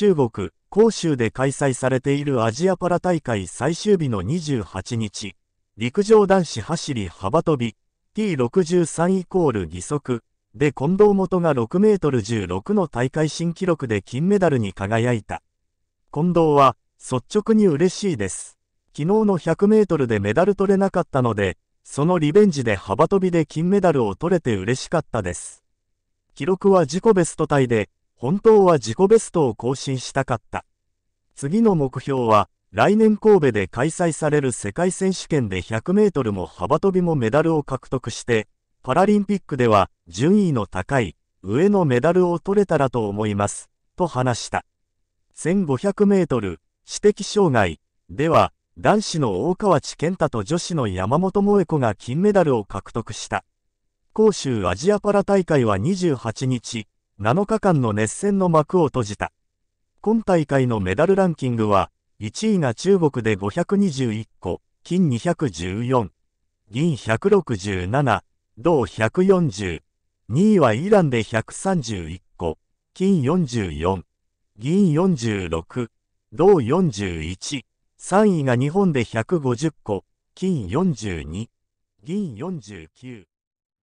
中国、広州で開催されているアジアパラ大会最終日の28日、陸上男子走り幅跳び T63 イコール義足で近藤元が6メートル16の大会新記録で金メダルに輝いた。近藤は率直に嬉しいです。昨日の100メートルでメダル取れなかったので、そのリベンジで幅跳びで金メダルを取れて嬉しかったです。記録は自己ベストタイで、本当は自己ベストを更新したかった。次の目標は、来年神戸で開催される世界選手権で100メートルも幅跳びもメダルを獲得して、パラリンピックでは順位の高い上のメダルを取れたらと思います、と話した。1500メートル、知的障害では、男子の大川内健太と女子の山本萌子が金メダルを獲得した。杭州アジアパラ大会は28日、7日間の熱戦の幕を閉じた。今大会のメダルランキングは、1位が中国で521個、金214、銀167、銅140、2位はイランで131個、金44、銀46、銅41、3位が日本で150個、金42、銀49。